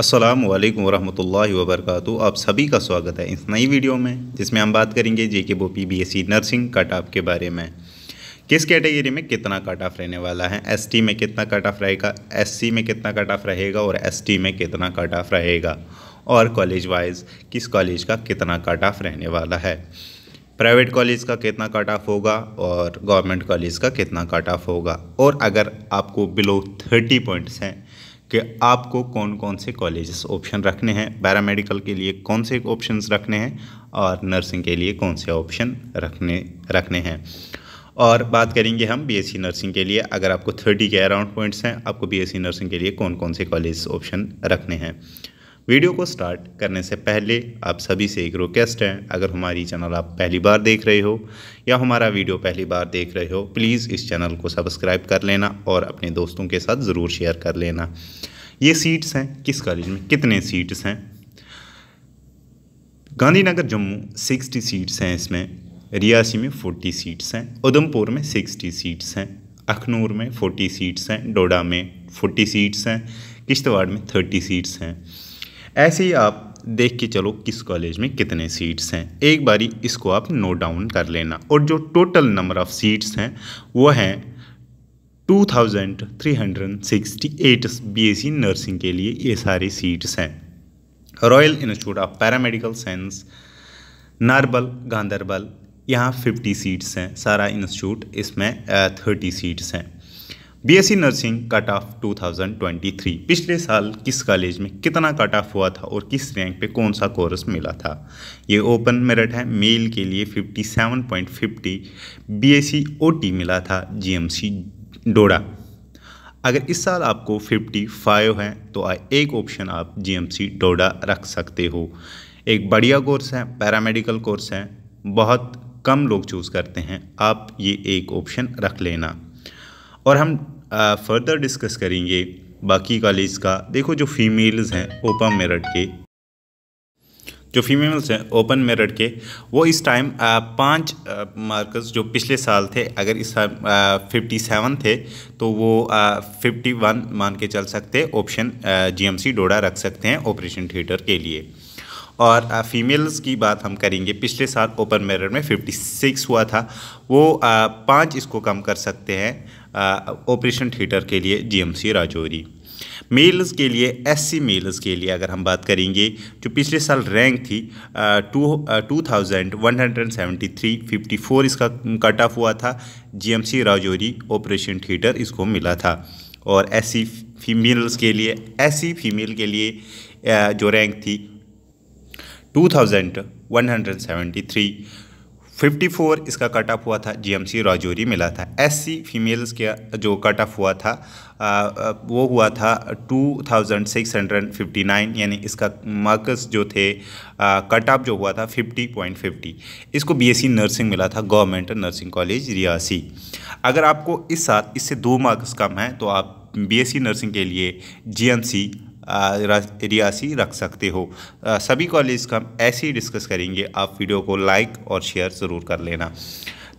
असलम वरहमल वरक़ आप सभी का स्वागत है इस नई वीडियो में जिसमें हम बात करेंगे J K BOPEE B S C nursing cut off के बारे में किस कैटेगरी में कितना कट ऑफ रहने वाला है टी में कितना कट ऑफ रहेगा सी में कितना कट ऑफ रहेगा और टी में कितना कट ऑफ रहेगा और कॉलेज वाइज किस कॉलेज का कितना कट ऑफ रहने वाला है प्राइवेट कॉलेज का कितना कट ऑफ होगा और गवर्नमेंट कॉलेज का कितना कट ऑफ होगा और अगर आपको बिलो थर्टी पॉइंट्स हैं कि आपको कौन कौन से कॉलेजेस ऑप्शन रखने हैं पैरामेडिकल के लिए कौन से ऑप्शन रखने हैं और नर्सिंग के लिए कौन से ऑप्शन रखने रखने हैं और बात करेंगे हम बीएससी नर्सिंग के लिए अगर आपको थर्टी के अराउंड पॉइंट्स हैं आपको बीएससी नर्सिंग के लिए कौन कौन से कॉलेज ऑप्शन रखने हैं वीडियो को स्टार्ट करने से पहले आप सभी से एक रिक्वेस्ट है अगर हमारी चैनल आप पहली बार देख रहे हो या हमारा वीडियो पहली बार देख रहे हो प्लीज़ इस चैनल को सब्सक्राइब कर लेना और अपने दोस्तों के साथ ज़रूर शेयर कर लेना ये सीट्स हैं किस कॉलेज में कितने सीट्स हैं गांधीनगर जम्मू सिक्सटी सीट्स हैं इसमें रियासी में फोर्टी सीट्स हैं उधमपुर में सिक्सटी सीट्स हैं अखनूर में फोर्टी सीट्स हैं डोडा में फोर्टी सीट्स हैं किश्तवाड़ में थर्टी सीट्स हैं ऐसे ही आप देख के चलो किस कॉलेज में कितने सीट्स हैं एक बारी इसको आप नोट डाउन कर लेना और जो टोटल नंबर ऑफ़ सीट्स हैं वो हैं 2368 बीएससी नर्सिंग के लिए ये सारी सीट्स हैं Royal Institute of Paramedical Science Narbal Ganderbal यहाँ 50 सीट्स हैं सारा इंस्टीट्यूट इसमें 30 uh, सीट्स हैं बीएससी नर्सिंग कट ऑफ 2023 पिछले साल किस कॉलेज में कितना कट ऑफ हुआ था और किस रैंक पे कौन सा कोर्स मिला था ये ओपन मेरिट है मेल के लिए 57.50 बीएससी ओटी मिला था जीएमसी डोडा अगर इस साल आपको 55 है तो एक ऑप्शन आप जीएमसी डोडा रख सकते हो एक बढ़िया कोर्स है पैरामेडिकल कोर्स है बहुत कम लोग चूज़ करते हैं आप ये एक ऑप्शन रख लेना और हम फर्दर डिस्कस करेंगे बाकी कॉलेज का देखो जो फीमेल्स हैं ओपन मेरठ के जो फीमेल्स हैं ओपन मेरठ के वो इस टाइम पाँच मार्कस जो पिछले साल थे अगर इस टाइम फिफ्टी सेवन थे तो वो फिफ्टी वन मान के चल सकते ऑप्शन जीएमसी डोडा रख सकते हैं ऑपरेशन थिएटर के लिए और फीमेल्स की बात हम करेंगे पिछले साल ओपन मेरठ में फिफ्टी सिक्स हुआ था वो पाँच इसको कम कर सकते हैं ऑपरेशन थिएटर के लिए जीएमसी राजौरी मेल्स के लिए एससी मेल्स के लिए अगर हम बात करेंगे जो पिछले साल रैंक थी two two thousand one hundred seventy three fifty four इसका कट ऑफ हुआ था जीएमसी राजौरी ऑपरेशन थिएटर इसको मिला था और ऐसी फीमेल्स के लिए ऐसी फीमेल के लिए जो रैंक थी two thousand one hundred seventy three 54 इसका कट ऑफ हुआ था जीएमसी राजौरी मिला था एससी फीमेल्स का जो कट ऑफ हुआ था आ, वो हुआ था 2659 यानी इसका मार्क्स जो थे कट ऑफ जो हुआ था 50.50 इसको बीएससी नर्सिंग मिला था गवर्नमेंट नर्सिंग कॉलेज रियासी अगर आपको इस साल इससे दो मार्क्स कम हैं तो आप बीएससी नर्सिंग के लिए जीएमसी रियासी रख सकते हो सभी कॉलेज का हम ऐसे ही डिस्कस करेंगे आप वीडियो को लाइक और शेयर ज़रूर कर लेना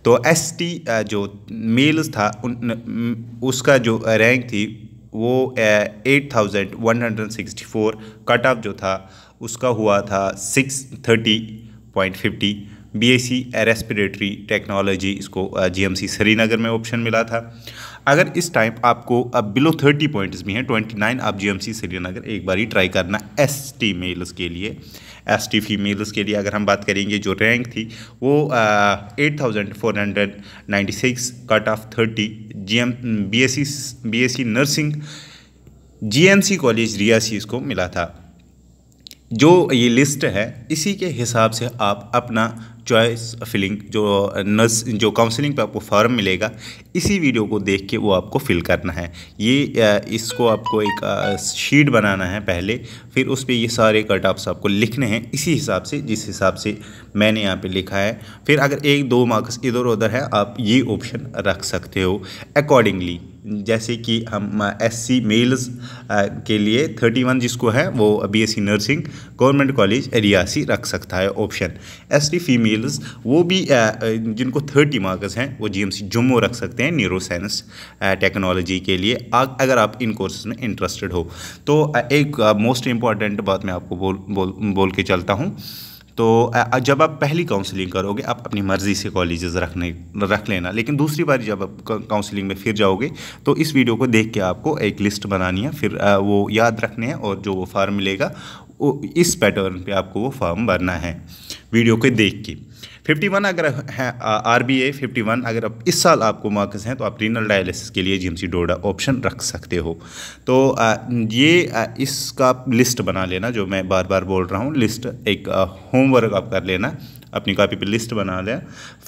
तो एस जो मेल्स था उन उसका जो रैंक थी वो eight thousand one hundred sixty four cut off जो था उसका हुआ था six thirty point fifty a respiratory technology इसको जीएमसी श्रीनगर में ऑप्शन मिला था अगर इस टाइम आपको अब बिलो थर्टी पॉइंट्स भी हैं ट्वेंटी नाइन आप जीएमसी श्रीनगर एक बार ही ट्राई करना एस टी मेल्स के लिए एस टी फीमेल्स के लिए अगर हम बात करेंगे जो रैंक थी वो eight thousand four hundred ninety six cut off thirty G M B S C B S C nursing G M C college Reasi इसको मिला था जो ये लिस्ट है इसी के हिसाब से आप अपना चॉइस फिलिंग जो नर्स uh, जो काउंसलिंग पे आपको फॉर्म मिलेगा इसी वीडियो को देख के वो आपको फिल करना है ये uh, इसको आपको एक शीट uh, बनाना है पहले फिर उस पर ये सारे कट ऑफ्स आपको लिखने हैं इसी हिसाब से जिस हिसाब से मैंने यहाँ पे लिखा है फिर अगर एक दो मार्क्स इधर उधर है आप ये ऑप्शन रख सकते हो अकॉर्डिंगली जैसे कि हम एस सी मेल्स के लिए थर्टी वन जिसको है वो B S C nursing government college Reasi रख सकता है ऑप्शन एस टी फीमेल्स वो भी जिनको थर्टी मार्क्स हैं वो जी एम सी जम्मू रख सकते हैं न्यूरो साइंस टेक्नोलॉजी के लिए अगर आप इन कोर्सेज में इंटरेस्टेड हो तो एक मोस्ट इम्पॉर्टेंट बात मैं आपको बोल बोल बोल के चलता हूँ तो जब आप पहली काउंसलिंग करोगे आप अपनी मर्ज़ी से कॉलेजेस रखने रख लेना लेकिन दूसरी बार जब आप काउंसलिंग में फिर जाओगे तो इस वीडियो को देख के आपको एक लिस्ट बनानी है फिर वो याद रखने हैं और जो वो फार्म मिलेगा वो इस पैटर्न पे आपको वो फॉर्म भरना है वीडियो को देख के फिफ्टी वन अगर है R B A fifty one अगर आप इस साल आपको मार्क्स हैं तो आप रीनल डायलिसिस के लिए जी एम सी डोडा ऑप्शन रख सकते हो तो ये इसका लिस्ट बना लेना जो मैं बार बार बोल रहा हूँ लिस्ट एक होमवर्क आप कर लेना अपनी कॉपी पे लिस्ट बना लें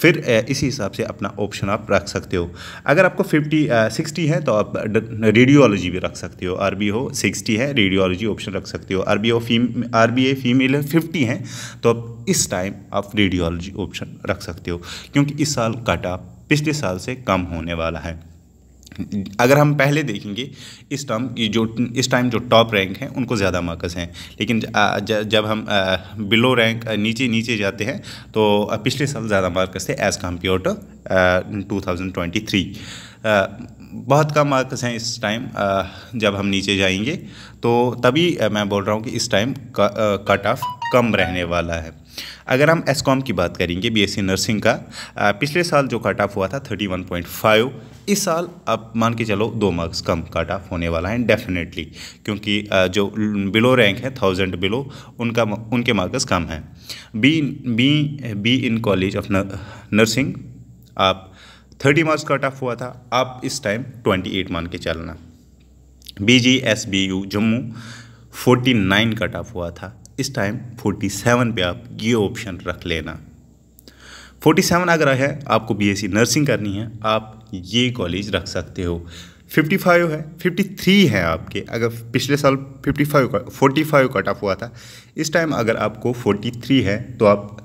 फिर इसी हिसाब से अपना ऑप्शन आप रख सकते हो अगर आपको फिफ्टी सिक्सटी है तो आप रेडियोलॉजी भी रख सकते हो आर बी हो सिक्सटी है रेडियोलॉजी ऑप्शन रख सकते हो आर बी ओ फीम R B A female fifty है तो आप इस टाइम आप रेडियोलॉजी ऑप्शन रख सकते हो क्योंकि इस साल कट पिछले साल से कम होने वाला है अगर हम पहले देखेंगे इस टर्म जो इस टाइम जो टॉप रैंक हैं उनको ज़्यादा मार्कस हैं लेकिन जब हम बिलो रैंक नीचे नीचे जाते हैं तो पिछले साल ज़्यादा मार्कस थे as compare to two thousand twenty three बहुत कम मार्क्स हैं इस टाइम जब हम नीचे जाएंगे तो तभी मैं बोल रहा हूँ कि इस टाइम कट ऑफ कम रहने वाला है अगर हम कॉम की बात करेंगे बीएससी नर्सिंग का पिछले साल जो कट ऑफ हुआ था 31.5 इस साल आप मान के चलो दो मार्क्स कम कट ऑफ होने वाला है डेफिनेटली क्योंकि जो बिलो रैंक है थाउजेंड बिलो उनका उनके मार्क्स कम हैं B B B in college of nursing आप थर्टी मार्क्स कट ऑफ हुआ था आप इस टाइम ट्वेंटी एट मान के चलना B G S B U Jammu forty nine cut off हुआ था इस टाइम 47 पे आप ये ऑप्शन रख लेना 47 अगर है आपको बीएससी नर्सिंग करनी है आप ये कॉलेज रख सकते हो 55 है 53 है आपके अगर पिछले साल 55 फोर्टी 45 कट ऑफ हुआ था इस टाइम अगर आपको 43 है तो आप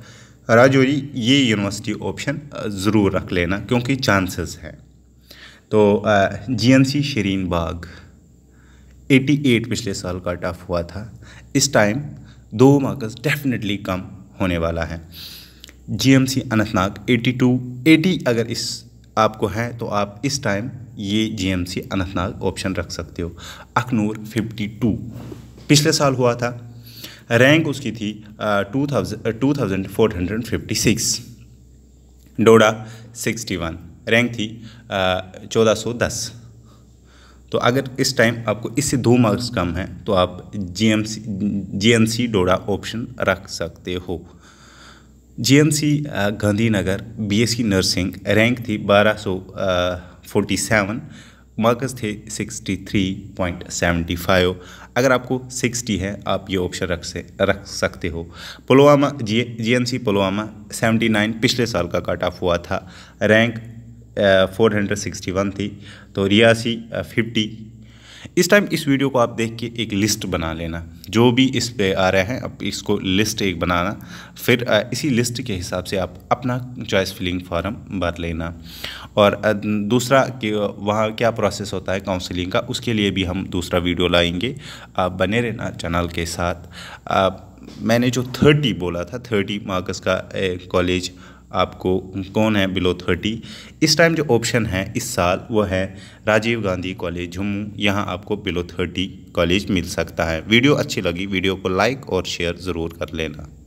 राजौरी ये यूनिवर्सिटी ऑप्शन ज़रूर रख लेना क्योंकि चांसेस हैं तो सी शरीन बाग 88 पिछले साल कट ऑफ हुआ था इस टाइम दो मार्कस डेफिनेटली कम होने वाला है जीएमसी अनंतनाग 82 80 अगर इस आपको हैं तो आप इस टाइम ये जीएमसी अनंतनाग ऑप्शन रख सकते हो अखनूर 52 पिछले साल हुआ था रैंक उसकी थी two thousand four hundred fifty six Doda sixty one rank थी चौदह सौ दस तो अगर इस टाइम आपको इससे दो मार्क्स कम है तो आप G M C G N C Doda option रख सकते हो G N C Gandhinagar B S C nursing rank थी बारह सौ फोर्टी सेवन मार्क्स थे sixty three point seventy five अगर आपको सिक्सटी है आप ये ऑप्शन रख से रख सकते हो Pulwama G G N C Pulwama seventy nine पिछले साल का कट ऑफ हुआ था rank four hundred sixty one थी तो रियासी फिफ्टी इस टाइम इस वीडियो को आप देख के एक लिस्ट बना लेना जो भी इस पे आ रहे हैं अब इसको लिस्ट एक बनाना फिर इसी लिस्ट के हिसाब से आप अपना चॉइस फिलिंग फॉर्म भर लेना और दूसरा कि वहाँ क्या प्रोसेस होता है काउंसलिंग का उसके लिए भी हम दूसरा वीडियो लाएंगे आप बने रहना चैनल के साथ मैंने जो थर्टी बोला था थर्टी मार्क्स का कॉलेज आपको कौन है बिलो थर्टी इस टाइम जो ऑप्शन है इस साल वो है राजीव गांधी कॉलेज जम्मू यहाँ आपको बिलो थर्टी कॉलेज मिल सकता है वीडियो अच्छी लगी वीडियो को लाइक और शेयर ज़रूर कर लेना